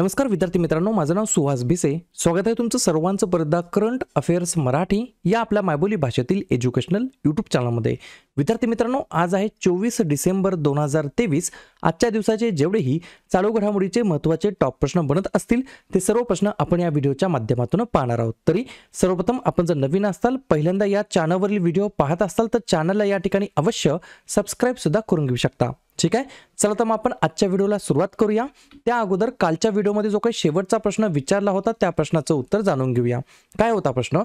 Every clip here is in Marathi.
नमस्कार विद्यार्थी मित्रांनो माझं नाव सुहास भिसे स्वागत आहे तुमचं सर्वांचं परदा करंट अफेअर्स मराठी या आपल्या मायबोली भाषेतील एज्युकेशनल यूट्यूब चॅनलमध्ये विद्यार्थी मित्रांनो आज आहे चोवीस डिसेंबर दोन हजार तेवीस आजच्या दिवसाचे जेवढेही चालू घडामोडीचे महत्त्वाचे टॉप प्रश्न बनत असतील ते सर्व प्रश्न आपण या व्हिडिओच्या माध्यमातून पाहणार आहोत तरी सर्वप्रथम आपण जर नवीन असाल पहिल्यांदा या चॅनलवरील व्हिडिओ पाहत असाल तर चॅनलला या ठिकाणी अवश्य सुद्धा करून घेऊ शकता ठीक आहे चला तर मग आपण आजच्या व्हिडिओला सुरुवात करूया त्या अगोदर कालच्या व्हिडिओमध्ये जो काही शेवटचा प्रश्न विचारला होता त्या प्रश्नाचं उत्तर जाणून घेऊया काय होता प्रश्न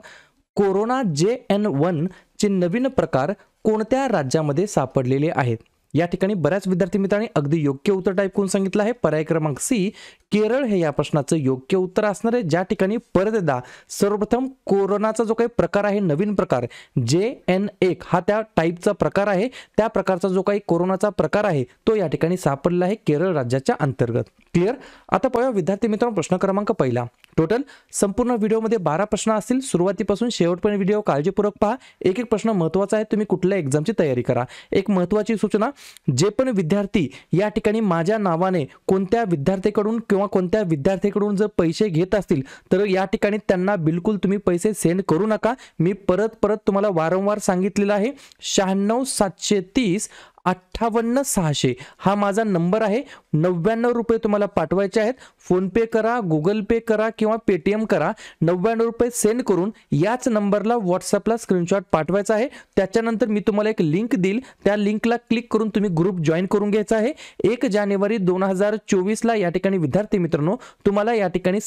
कोरोना जे एन वन चे नवीन प्रकार कोणत्या राज्यामध्ये सापडलेले आहेत या ठिकाणी बऱ्याच विद्यार्थी मित्रांनी अगदी योग्य उत्तर टाईप करून सांगितलं आहे पर्याय क्रमांक सी केरळ हे या प्रश्नाचं योग्य उत्तर असणार आहे ज्या ठिकाणी परत एकदा सर्वप्रथम कोरोनाचा जो काही प्रकार आहे नवीन प्रकार जे एन एक हा त्या टाईपचा प्रकार आहे त्या प्रकारचा जो काही कोरोनाचा प्रकार आहे तो या ठिकाणी सापडला आहे केरळ राज्याच्या अंतर्गत क्लिअर आता पाहूया विद्यार्थी मित्रांनो प्रश्न क्रमांक पहिला टोटल संपूर्ण व्हिडिओमध्ये बारा प्रश्न असतील सुरुवातीपासून शेवटपर्यंत व्हिडिओ काळजीपूर्वक पहा एक एक प्रश्न महत्त्वाचा आहे तुम्ही कुठल्या एक्झामची तयारी करा एक महत्वाची सूचना जे पण विद्यार्थी या ठिकाणी माझ्या नावाने कोणत्या विद्यार्थ्याकडून किंवा कोणत्या विद्यार्थ्याकडून जर पैसे घेत असतील तर या ठिकाणी त्यांना बिलकुल तुम्ही पैसे सेंड करू नका मी परत परत तुम्हाला वारंवार सांगितलेलं आहे शहाण्णव सातशे तीस अठ्ठावन्न सहाशे हा मजा नंबर है नव्याण रुपये तुम्हारा पाठवायचे फोन पे करा गुगल पे करा कि पेटीएम करा नव्याण रुपये सेंड करून याच नंबरला व्हॉट्सअपला स्क्रीनशॉट पाठवायचा आहे त्याच्यानंतर मी तुम्हाला एक लिंक देईल लिंकला क्लिक करून तुम्ही ग्रुप जॉईन करून घ्यायचा एक जानेवारी दोन हजार चोवीसला या विद्यार्थी मित्रों तुम्हारा या ठिकाणी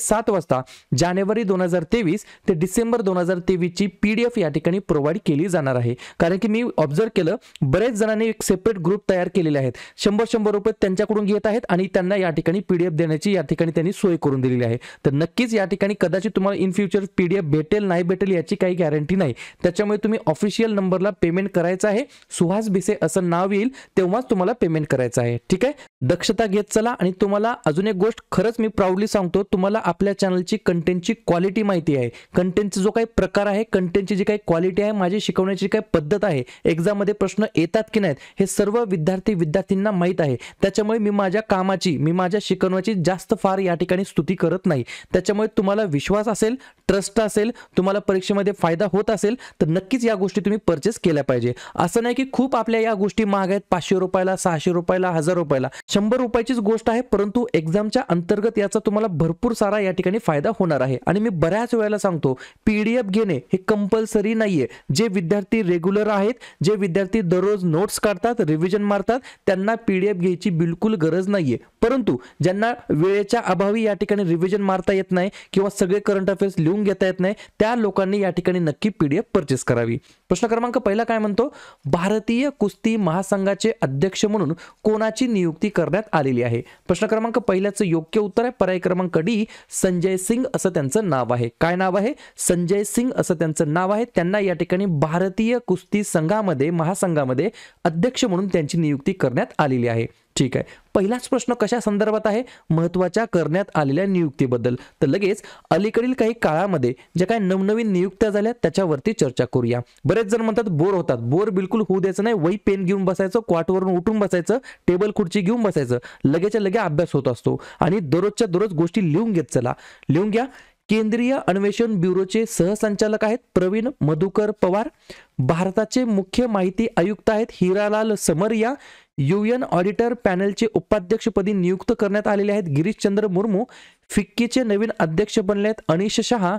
सात वजता जानेवारी दोन हजार तेवीस ते डिसेंबर दोन हजार तेवीसची पी डी एफ प्रोवाइड के लिए केली जाणार आहे कारण की मी ऑब्झर्व केलं बरेच जण सरकारने एक सेपरेट ग्रुप तयार केलेले आहेत शंभर शंभर रुपये त्यांच्याकडून घेत आहेत आणि त्यांना या ठिकाणी पीडीएफ देण्याची या ठिकाणी त्यांनी सोय करून दिलेली आहे तर नक्कीच या ठिकाणी कदाचित तुम्हाला इन फ्युचर पीडीएफ भेटेल नाही भेटेल याची काही गॅरंटी नाही त्याच्यामुळे तुम्ही ऑफिशियल नंबरला पेमेंट करायचं आहे सुहास भिसे असं नाव येईल तेव्हाच तुम्हाला पेमेंट करायचं आहे ठीक आहे दक्षता घेत चला आणि तुम्हाला अजून एक गोष्ट खरंच मी प्राऊडली सांगतो तुम्हाला आपल्या चॅनलची कंटेंटची क्वालिटी माहिती आहे कंटेंटचा जो काही प्रकार आहे कंटेंटची जी काही क्वालिटी आहे माझी शिकवण्याची काही पद्धत आहे एक्झाममध्ये प्रश्न येतात की हे सर्व विद्यार्थी विद्यार्थ्यांना माहीत आहे त्याच्यामुळे मी माझ्या कामाची मी माझ्या शिकवण्याची जास्त फार या ठिकाणी स्तुती करत नाही त्याच्यामुळे तुम्हाला विश्वास असेल ट्रस्ट असेल तुम्हाला परीक्षेमध्ये फायदा होत असेल तर नक्कीच या गोष्टी तुम्ही परचेस केल्या पाहिजे असं नाही की खूप आपल्या या गोष्टी महाग आहेत पाचशे रुपयाला सहाशे रुपयाला हजार रुपयाला शंभर रुपयाचीच गोष्ट आहे परंतु एक्झामच्या अंतर्गत याचा तुम्हाला भरपूर सारा या ठिकाणी फायदा होणार आहे आणि मी बऱ्याच वेळेला सांगतो पीडीएफ घेणे हे कंपल्सरी नाहीये जे विद्यार्थी रेग्युलर आहेत जे विद्यार्थी दररोज नोट्स काढतात रिव्हिजन मारतात त्यांना पीडीएफ घ्यायची बिलकुल गरज नाहीये परंतु ज्यांना वेळेच्या अभावी या ठिकाणी रिव्हिजन मारता येत नाही किंवा सगळे करंट अफेअर्स लिहून करून घेता येत नाही त्या लोकांनी या ठिकाणी नक्की पी डी एफ परचेस करावी प्रश्न क्रमांक पहिला काय म्हणतो भारतीय कुस्ती महासंघाचे अध्यक्ष म्हणून कोणाची नियुक्ती करण्यात आलेली आहे प्रश्न क्रमांक पहिल्याचं योग्य उत्तर आहे पर्याय क्रमांक डी संजय सिंग असं त्यांचं नाव आहे काय नाव आहे संजय सिंग असं त्यांचं नाव आहे त्यांना या ठिकाणी भारतीय कुस्ती संघामध्ये महासंघामध्ये अध्यक्ष म्हणून त्यांची नियुक्ती करण्यात आलेली आहे ठीक आहे पहिलाच प्रश्न कशा संदर्भात आहे महत्त्वाच्या करण्यात आलेल्या नियुक्तीबद्दल तर लगेच अलीकडील काही काळामध्ये ज्या काही नवनवीन नियुक्त्या झाल्या त्याच्यावरती चर्चा करूया बरेच जण म्हणतात बोर होतात बोर बिलकुल होऊ द्यायचं नाही वही पेन घेऊन बसायचं क्वाटवरून उठून बसायचं टेबल खुर्ची घेऊन बसायचं लगेच लगे अभ्यास होत असतो आणि दररोजच्या दररोज गोष्टी लिहून घेत चला लिहून घ्या केंद्रीय अन्वेषण ब्युरोचे सहसंचालक आहेत प्रवीण मधुकर पवार भारताचे मुख्य माहिती आयुक्त आहेत हिरालाल समरिया युएन ऑडिटर पॅनलचे उपाध्यक्षपदी नियुक्त करण्यात आलेले आहेत गिरीशचंद्र मुर्मू फिक्कीचे नवीन अध्यक्ष बनले आहेत अनिश शहा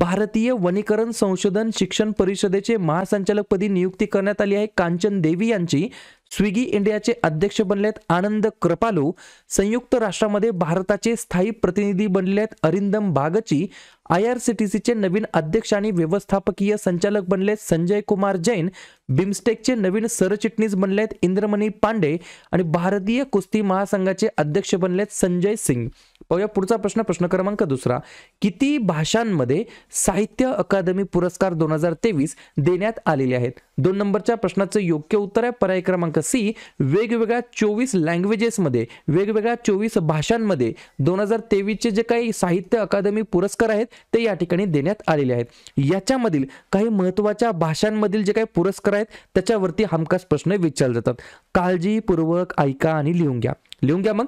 भारतीय वनीकरण संशोधन शिक्षण परिषदेचे महासंचालकपदी नियुक्ती करण्यात आली आहे कांचन देवी यांची स्विगी इंडियाचे अध्यक्ष बनलेत आनंद कृपालू संयुक्त राष्ट्रामध्ये भारताचे स्थायी प्रतिनिधी बनलेत Arindam Bagchi I R C T सीचे नवीन अध्यक्ष आणि व्यवस्थापकीय संचालक बनले संजय कुमार जैन बिमस्टेकचे नवीन सरचिटणीस बनलेत इंद्रमणी पांडे आणि भारतीय कुस्ती महासंघाचे अध्यक्ष बनलेत संजय सिंग पाहूया पुढचा प्रश्न प्रश्न क्रमांक दुसरा किती भाषांमध्ये साहित्य अकादमी पुरस्कार दोन हजार तेवीस देण्यात आलेले आहेत दोन नंबरच्या प्रश्नाचं योग्य उत्तर आहे पर्याय क्रमांक सी वेगवेगळ्या चोवीस लँग्वेजेसमध्ये वेगवेगळ्या चोवीस भाषांमध्ये दोन हजार तेवीसचे जे काही साहित्य अकादमी पुरस्कार आहेत ते या ठिकाणी देण्यात आलेले आहेत याच्यामधील काही महत्त्वाच्या भाषांमधील जे काही पुरस्कार आहेत त्याच्यावरती हमखास प्रश्न विचारले जातात काळजीपूर्वक ऐका आणि लिहून घ्या लिहून घ्या मग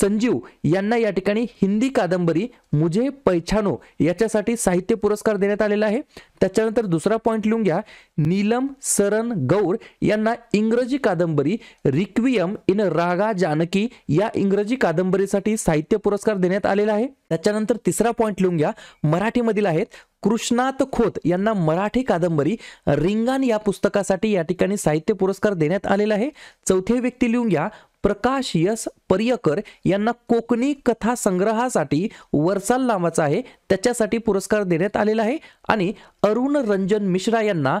संजीव यांना या ठिकाणी हिंदी कादंबरी मुझे पैछानो याच्यासाठी साहित्य पुरस्कार देण्यात आलेला आहे त्याच्यानंतर दुसरा पॉईंट लिहून घ्या नीलम सरन गौर यांना इंग्रजी कादंबरी रिक्वियम इन रागा जानकी या इंग्रजी कादंबरीसाठी साहित्य पुरस्कार देण्यात आलेला आहे त्याच्यानंतर तिसरा पॉईंट लिहून घ्या मराठीमधील आहेत कृष्णात खोत यांना मराठी कादंबरी रिंगान या पुस्तकासाठी या ठिकाणी साहित्य पुरस्कार देण्यात आलेला आहे चौथे व्यक्ती लिहून घ्या प्रकाश यस पर्यकर यांना कोकणी कथा संग्रहासाठी वरसाल नावाचा आहे त्याच्यासाठी पुरस्कार देण्यात आलेला आहे आणि अरुण रंजन मिश्रा यांना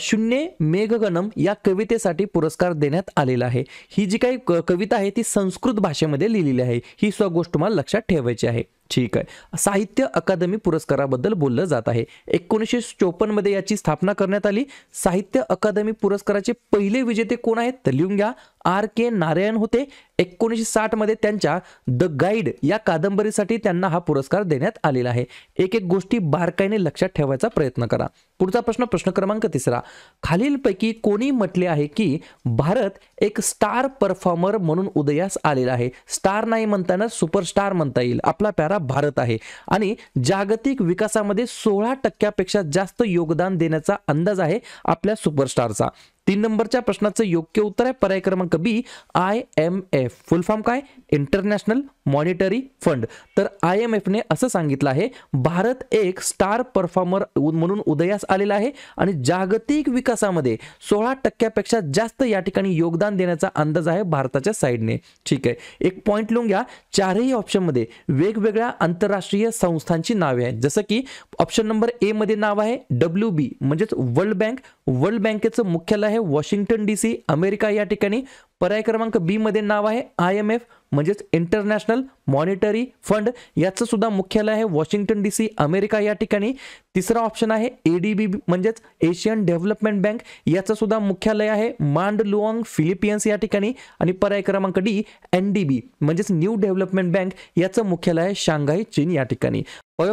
शून्य मेघगणम या कवितेसाठी पुरस्कार देण्यात आलेला आहे ही जी काही कविता आहे ती संस्कृत भाषेमध्ये लिहिलेली आहे ही सुद्धा गोष्ट तुम्हाला लक्षात ठेवायची आहे ठीक आहे साहित्य अकादमी पुरस्काराबद्दल बोललं जात आहे एकोणीसशे मध्ये याची स्थापना करण्यात आली साहित्य अकादमी पुरस्काराचे पहिले विजेते कोण आहेत तर लिहून घ्या आर के नारायण होते एकोणीसशे साठमध्ये त्यांच्या द गाईड या कादंबरीसाठी त्यांना हा पुरस्कार देण्यात आलेला आहे एक एक गोष्टी बारकाईने लक्षात ठेवायचा प्रयत्न करा पुढचा प्रश्न प्रश्न क्रमांक तिसरा खालीलपैकी कोणी म्हटले आहे की भारत एक स्टार परफॉर्मर म्हणून उदयास आलेला आहे स्टार नाही म्हणताना सुपरस्टार म्हणता येईल आपला प्यारा भारत आहे आणि जागतिक विकासामध्ये सोळा टक्क्यापेक्षा जास्त योगदान देण्याचा अंदाज आहे आपल्या सुपरस्टारचा तीन नंबरच्या प्रश्नाचं योग्य उत्तर आहे पर्याय क्रमांक B I M F full form काय इंटरनॅशनल मॉनिटरी फंड तर आय एम एफने असं सांगितलं आहे भारत एक स्टार परफॉर्मर म्हणून उदयास आलेला आहे आणि जागतिक विकासामध्ये सोळा टक्क्यापेक्षा जास्त या ठिकाणी योगदान देण्याचा अंदाज आहे भारताच्या साईडने ठीक आहे एक पॉईंट लिहून घ्या चारही ऑप्शनमध्ये वेगवेगळ्या आंतरराष्ट्रीय संस्थांची नावे आहेत जसं की ऑप्शन नंबर एमध्ये नाव आहे डब्ल्यू बी म्हणजेच वर्ल्ड बँक वर्ल्ड बँकेचं मुख्यालय वॉशिंग्टन डी सी अमेरिका या ठिकाणी पर्याय क्रमांक बी मध्ये नाव आहे आय एम एफ म्हणजेच इंटरनॅशनल मॉनिटरी फंड याचं सुद्धा मुख्यालय आहे वॉशिंग्टन डी सी अमेरिका या ठिकाणी तिसरा ऑप्शन आहे एडीबी म्हणजेच एशियन डेव्हलपमेंट बँक याचं सुद्धा मुख्यालय आहे मांड लुआंग फिलिपियन्स या ठिकाणी आणि पर्याय क्रमांक डी एन डी बी म्हणजेच न्यू डेव्हलपमेंट बँक याचं मुख्यालय आहे शांघाई चीन या ठिकाणी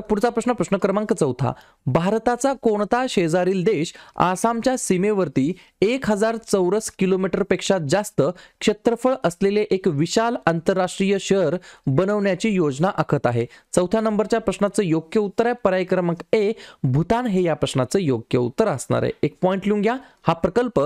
पुढचा प्रश्न प्रश्न क्रमांक चौथा भारताचा कोणता शेजारील देश आसामच्या सीमेवरती एक हजार चौरस किलोमीटरपेक्षा जास्त क्षेत्रफळ असलेले एक विशाल अंतर आंतरराष्ट्रीय शहर बनवण्याची योजना आखत आहे चौथ्या नंबरच्या प्रश्नाचं योग्य उत्तर आहे पर्याय क्रमांक ए भूतान हे या प्रश्नाचं योग्य उत्तर असणार आहे एक पॉईंट लिहून घ्या हा प्रकल्प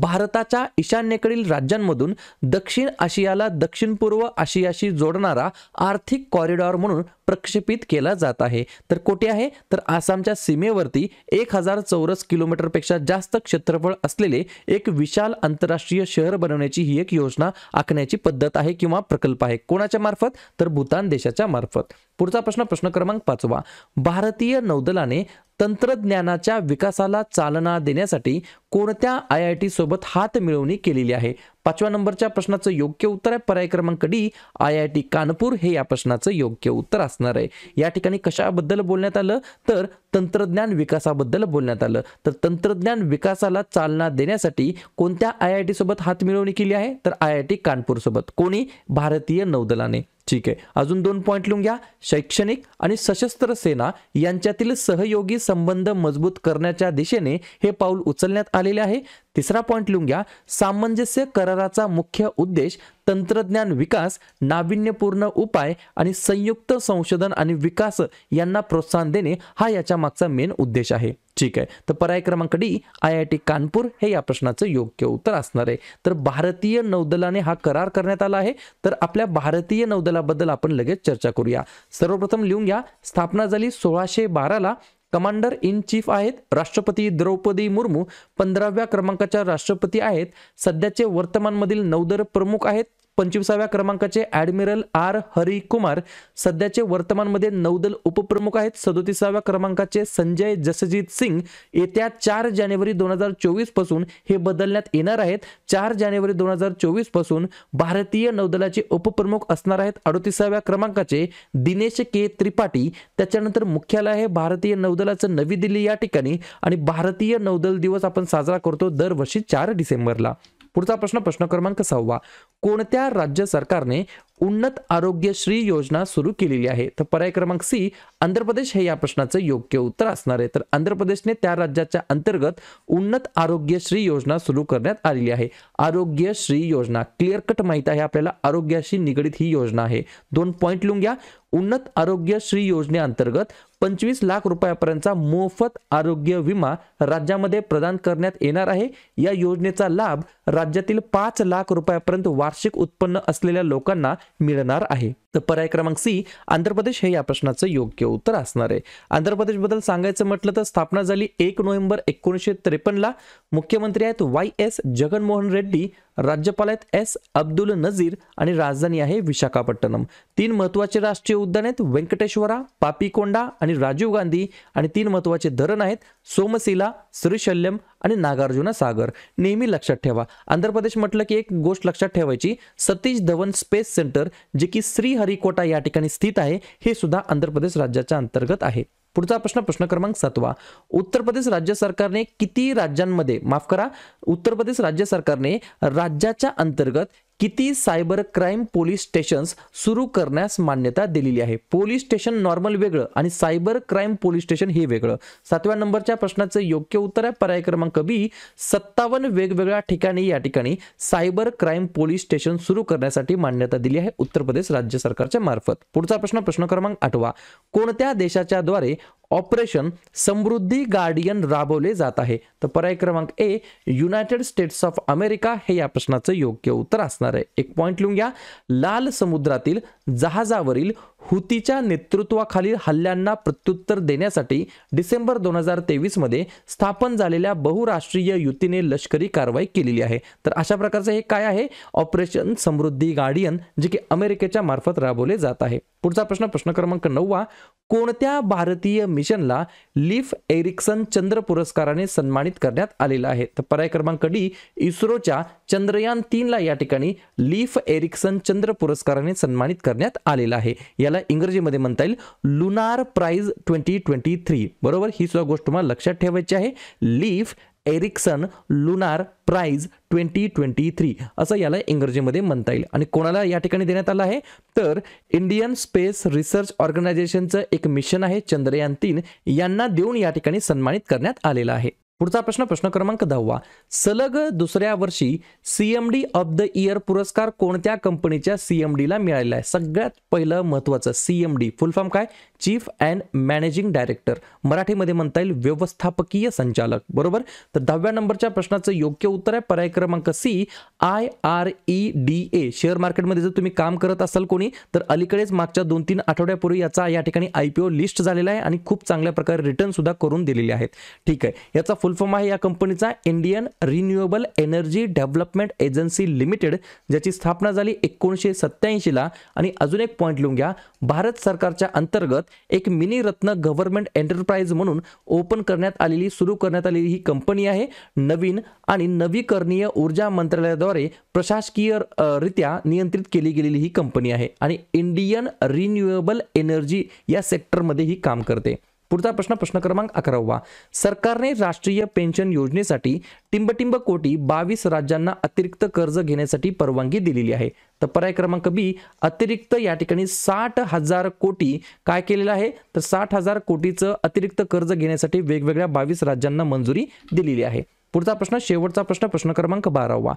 भारताच्या ईशान्येकडील राज्यांमधून दक्षिण आशियाला दक्षिण पूर्व आशियाशी जोडणारा आर्थिक कॉरिडॉर म्हणून प्रक्षेपित केला जात आहे तर कोठे आहे तर आसामच्या सीमेवरती एक हजार चौरस किलोमीटरपेक्षा जास्त क्षेत्रफळ असलेले एक विशाल आंतरराष्ट्रीय शहर बनवण्याची ही एक योजना आखण्याची पद्धत आहे किंवा प्रकल्प आहे कोणाच्या मार्फत तर भूतान देशाच्या मार्फत पुढचा प्रश्न प्रश्न क्रमांक पाचवा भारतीय नौदलाने तंत्रज्ञानाच्या विकासाला चालना देण्यासाठी कोणत्या आय आय टी सोबत हात मिळवणी केलेली आहे पाचव्या नंबरच्या प्रश्नाचं योग्य उत्तर आहे पर्याय क्रमांक D I I T Kanpur हे या प्रश्नाचं योग्य उत्तर असणार आहे या ठिकाणी कशाबद्दल बोलण्यात आलं तर तंत्रज्ञान विकासाबद्दल बोलण्यात आलं तर तंत्रज्ञान विकासाला चालना देण्यासाठी कोणत्या आय आय टी सोबत हात मिळवणी केली आहे तर आय आय टी कानपूर सोबत कोणी भारतीय नौदलाने ठीक आहे अजून दोन पॉईंट लिहून घ्या शैक्षणिक आणि सशस्त्र सेना यांच्यातील सहयोगी संबंध मजबूत करण्याच्या दिशेने हे पाऊल उचलण्यात आलेले आहे तिसरा पॉइंट लिहून घ्या सामंजस्य कराराचा मुख्य उद्देश तंत्रज्ञान विकास नाविन्यपूर्ण उपाय आणि संयुक्त संशोधन आणि विकास यांना प्रोत्साहन देणे हा याच्या मागचा मेन उद्देश आहे ठीक आहे तर पर्याय क्रमांक D I I T Kanpur हे या प्रश्नाचं योग्य उत्तर असणार आहे तर भारतीय नौदलाने हा करार करण्यात आला आहे तर आपल्या भारतीय नौदलाबद्दल आपण लगेच चर्चा करूया सर्वप्रथम लिहून घ्या स्थापना झाली सोळाशे बाराला कमांडर इन चीफ आहेत राष्ट्रपती द्रौपदी मुर्मू पंधराव्या क्रमांकाच्या राष्ट्रपती आहेत सध्याचे वर्तमानमधील नौदल प्रमुख आहेत पंचवीसाव्या क्रमांकाचे ॲडमिरल आर हरिकुमार सध्याचे वर्तमानमध्ये नौदल उपप्रमुख आहेत सदोतीसाव्या क्रमांकाचे संजय जसजीत सिंग येत्या चार जानेवारी दोन हजार चोवीस पासून हे बदलण्यात येणार आहेत चार जानेवारी दोन हजार चोवीस पासून भारतीय नौदलाचे उपप्रमुख असणार आहेत अडतीसाव्या क्रमांकाचे दिनेश के त्रिपाठी त्याच्यानंतर मुख्यालय आहे भारतीय नौदलाचं नवी दिल्ली या ठिकाणी आणि भारतीय नौदल दिवस आपण साजरा करतो दरवर्षी चार डिसेंबरला पुढचा प्रश्न प्रश्न क्रमांक सहावा कोणत्या राज्य सरकारने उन्नत आरोग्यश्री योजना सुरू केलेली आहे तर पर्याय क्रमांक सी आंध्र प्रदेश हे या प्रश्नाचं योग्य उत्तर असणार आहे तर आंध्र प्रदेशने त्या राज्याच्या अंतर्गत उन्नत आरोग्यश्री योजना सुरू करण्यात आलेली आहे आरोग्यश्री योजना क्लिअर कट माहीत आहे आपल्याला आरोग्याशी निगडीत ही योजना आहे दोन पॉईंट लिहून घ्या उन्नत आरोग्यश्री योजनेअंतर्गत पंचवीस लाख रुपयापर्यंतचा मोफत आरोग्य विमा राज्यामध्ये प्रदान करण्यात येणार आहे या योजनेचा लाभ राज्यातील पाच लाख रुपयापर्यंत वार्षिक उत्पन्न असलेल्या लोकांना मिळणार आहे तर पर्याय क्रमांक सी आंध्र प्रदेश हे या प्रश्नाचं योग्य उत्तर असणार आहे आंध्र प्रदेशबद्दल सांगायचं म्हटलं तर स्थापना झाली एक नोव्हेंबर एकोणीसशे त्रेपन्नला मुख्यमंत्री आहेत वाय एस जगनमोहन रेड्डी राज्यपाल आहेत एस अब्दुल नजीर आणि राजधानी आहे विशाखापट्टणम तीन महत्त्वाचे राष्ट्रीय उद्यान आहेत व्यंकटेश्वरा पापीकोंडा आणि राजीव गांधी आणि तीन महत्त्वाचे धरण आहेत सोमशिला श्रीशल्यम आणि नागार्जुना सागर नेहमी लक्षात ठेवा आंध्र प्रदेश म्हटलं की एक गोष्ट लक्षात ठेवायची सतीश धवन स्पेस सेंटर जे की श्री हरिकोटा या ठिकाणी स्थित आहे हे सुद्धा आंध्र प्रदेश राज्याच्या अंतर्गत आहे पुढचा प्रश्न प्रश्न क्रमांक सातवा उत्तर प्रदेश राज्य सरकारने किती राज्यांमध्ये माफ करा उत्तर प्रदेश राज्य सरकारने राज्याच्या अंतर्गत किती सायबर क्राईम पोलीस स्टेशन्स सुरू करण्यास मान्यता दिलेली आहे पोलीस स्टेशन नॉर्मल वेगळं आणि सायबर क्राईम पोलीस स्टेशन हे वेगळं सातव्या नंबरच्या प्रश्नाचं योग्य उत्तर आहे पर्याय क्रमांक बी सत्तावन्न वेगवेगळ्या ठिकाणी या ठिकाणी सायबर क्राईम पोलीस स्टेशन सुरू करण्यासाठी मान्यता दिली आहे उत्तर प्रदेश राज्य सरकारच्या मार्फत पुढचा प्रश्न प्रश्न क्रमांक आठवा कोणत्या देशाच्या द्वारे ऑपरेशन समृद्धी गार्डियन राबवले जात आहे तर पर्याय क्रमांक A United States of America हे या प्रश्नाचं योग्य उत्तर असणार आहे एक पॉईंट लिहून घ्या लाल समुद्रातील जहाजावरील हुतीच्या नेतृत्वाखालील हल्ल्यांना प्रत्युत्तर देण्यासाठी डिसेंबर दोन हजार तेवीसमध्ये स्थापन झालेल्या बहुराष्ट्रीय युतीने लष्करी कारवाई केलेली आहे तर अशा प्रकारचं हे काय आहे ऑपरेशन समृद्धी गार्डियन जे की अमेरिकेच्या मार्फत राबवले जात आहे पुढचा प्रश्न प्रश्न क्रमांक नववा कोणत्या भारतीय मिशनला लिफ एरिक्सन चंद्र पुरस्काराने सन्मानित करण्यात आलेला आहे तर पर्याय क्रमांक डी इस्रोच्या चंद्रयान तीनला या ठिकाणी लिफ एरिक्सन चंद्र पुरस्काराने सन्मानित करण्यात आलेला आहे याला इंग्रजीमध्ये म्हणता येईल lunar prize twenty twenty three बरोबर ही सुद्धा गोष्ट तुम्हाला लक्षात ठेवायची आहे Leif Erikson lunar prize twenty twenty three असं याला इंग्रजीमध्ये म्हणता येईल आणि कोणाला या ठिकाणी देण्यात आलं आहे तर इंडियन स्पेस रिसर्च ऑर्गनायझेशनचं एक मिशन आहे चंद्रयान तीन यांना देऊन या ठिकाणी सन्मानित करण्यात आलेलं आहे पुढचा प्रश्न प्रश्न क्रमांक दहावा सलग दुसऱ्या वर्षी सीएमडी ऑफ द इयर पुरस्कार कोणत्या कंपनीच्या सीएमडीला मिळालेला आहे सगळ्यात पहिलं महत्वाचं सीएमडी फुल फॉर्म काय चीफ अँड मॅनेजिंग डायरेक्टर मराठीमध्ये म्हणता येईल व्यवस्थापकीय संचालक बरोबर तर दहाव्या नंबरच्या प्रश्नाचं योग्य उत्तर आहे पर्याय क्रमांक C I R E D A share मार्केटमध्ये जर तुम्ही काम करत असाल कोणी तर अलीकडेच मागच्या दोन तीन आठवड्यापूर्वी याचा या ठिकाणी आयपीओ लिस्ट झालेला आहे आणि खूप चांगल्या प्रकारे रिटर्न सुद्धा करून दिलेले आहेत ठीक आहे याचा फुल फॉर्म आहे या कंपनीचा Indian renewable energy development agency limited ज्याची स्थापना झाली एकोणीसशे सत्त्याऐंशीला आणि अजून एक पॉईंट लिहून घ्या भारत सरकारच्या अंतर्गत एक मिनी रत्न गव्हर्नमेंट एंटरप्राइज म्हणून ओपन करण्यात आलेली सुरू करण्यात आलेली ही कंपनी आहे नवीन आणि नवीकरणीय ऊर्जा मंत्रालयाद्वारे प्रशासकीय रित्या नियंत्रित केली गेलेली ही कंपनी आहे आणि इंडियन रिन्युएबल एनर्जी या सेक्टरमध्ये ही काम करते पुढचा प्रश्न प्रश्न क्रमांक अकरावा सरकारने राष्ट्रीय पेन्शन योजनेसाठी टिंबटिंब कोटी बावीस राज्यांना अतिरिक्त कर्ज घेण्यासाठी परवानगी दिलेली आहे तर पर्याय क्रमांक बी अतिरिक्त या ठिकाणी साठ हजार कोटी काय केलेलं आहे तर साठ हजार कोटीचं अतिरिक्त कर्ज घेण्यासाठी वेगवेगळ्या बावीस राज्यांना मंजुरी दिलेली आहे पुढचा प्रश्न शेवटचा प्रश्न प्रश्न क्रमांक बारावा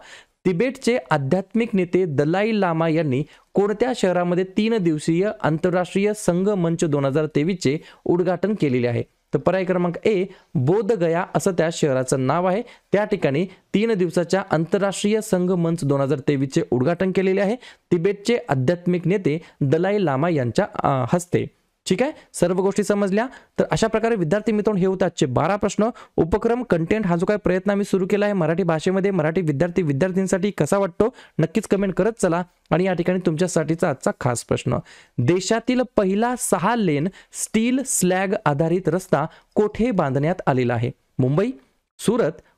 तिबेटचे आध्यात्मिक नेते दलाई लामा यांनी कोणत्या शहरामध्ये तीन दिवसीय आंतरराष्ट्रीय संघ मंच दोन हजार तेवीसचे उद्घाटन केलेले आहे तर पर्याय क्रमांक ए बोध गया असं त्या शहराचं नाव आहे त्या ठिकाणी तीन दिवसाच्या आंतरराष्ट्रीय संघ मंच दोन हजार तेवीसचे उद्घाटन केलेले आहे तिबेटचे आध्यात्मिक नेते दलाई लामा यांच्या हस्ते ठीक आहे सर्व गोष्टी समजल्या तर अशा प्रकारे विद्यार्थी मित्रांनो हे होते आजचे बारा प्रश्न उपक्रम कंटेंट हा जो काही प्रयत्न आम्ही सुरू केला आहे मराठी भाषेमध्ये मराठी विद्यार्थी विद्यार्थींसाठी कसा वाटतो नक्कीच कमेंट करत चला आणि या ठिकाणी तुमच्यासाठीचा आजचा खास प्रश्न देशातील पहिला सहा लेन स्टील स्लॅग आधारित रस्ता कोठे बांधण्यात आलेला आहे मुंबई सुरत